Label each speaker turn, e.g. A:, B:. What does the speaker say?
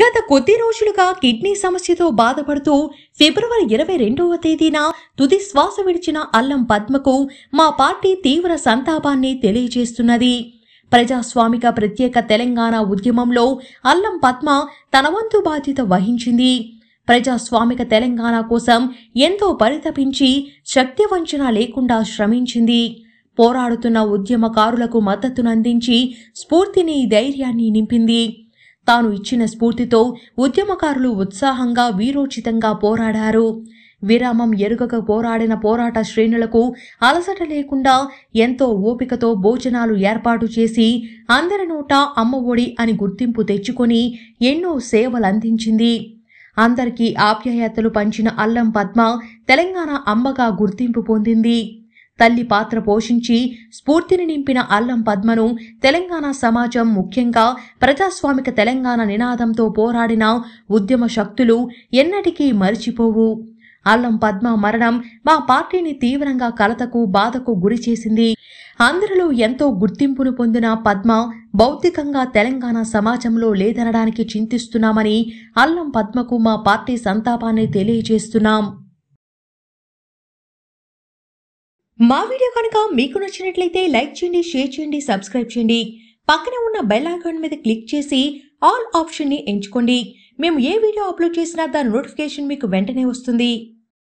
A: గత కొద్ది రోజులుగా కిడ్నీ సమస్యతో బాధపడుతూ ఫిబ్రవరి ఇరవై రెండవ తేదీన తుది శ్వాస విడిచిన అల్లం పద్మకు మా పార్టీ తీవ్ర సంతాపాన్ని తెలియజేస్తున్నది ప్రజాస్వామిక ప్రత్యేక తెలంగాణ ఉద్యమంలో అల్లం పద్మ తన వంతు బాధ్యత వహించింది ప్రజాస్వామిక తెలంగాణ కోసం ఎంతో పరితపించి శక్తి వంచన లేకుండా శ్రమించింది పోరాడుతున్న ఉద్యమకారులకు మద్దతునందించి స్ఫూర్తిని ధైర్యాన్ని నింపింది తాను ఇచ్చిన స్ఫూర్తితో ఉద్యమకారులు ఉత్సాహంగా వీరోచితంగా పోరాడారు విరామం ఎరుగక పోరాడిన పోరాట శ్రేణులకు అలసట లేకుండా ఎంతో ఓపికతో భోజనాలు ఏర్పాటు చేసి అందరి నోట అమ్మఒడి అని గుర్తింపు తెచ్చుకొని ఎన్నో సేవలందించింది అందరికీ ఆప్యాయతలు పంచిన అల్లం పద్మ తెలంగాణ అమ్మగా గుర్తింపు పొందింది తల్లి పాత్ర పోషించి స్ఫూర్తిని నింపిన అల్లం పద్మను తెలంగాణ సమాజం ముఖ్యంగా ప్రజాస్వామిక తెలంగాణ నినాదంతో పోరాడిన ఉద్యమ శక్తులు ఎన్నటికీ మరిచిపోవు అల్లం పద్మ మరణం మా పార్టీని తీవ్రంగా కలతకు బాధకు గురి చేసింది అందరిలో ఎంతో గుర్తింపును పొందిన పద్మ భౌతికంగా తెలంగాణ సమాజంలో లేదనడానికి చింతిస్తున్నామని అల్లం పద్మకు మా పార్టీ సంతాపాన్ని తెలియజేస్తున్నాం మా వీడియో కనుక మీకు నచ్చినట్లయితే లైక్ చేయండి షేర్ చేయండి సబ్స్క్రైబ్ చేయండి పక్కనే ఉన్న బెల్ ఐకాన్ మీద క్లిక్ చేసి ఆల్ ఆప్షన్ని ఎంచుకోండి మేము ఏ వీడియో అప్లోడ్ చేసినా దాని నోటిఫికేషన్ మీకు వెంటనే వస్తుంది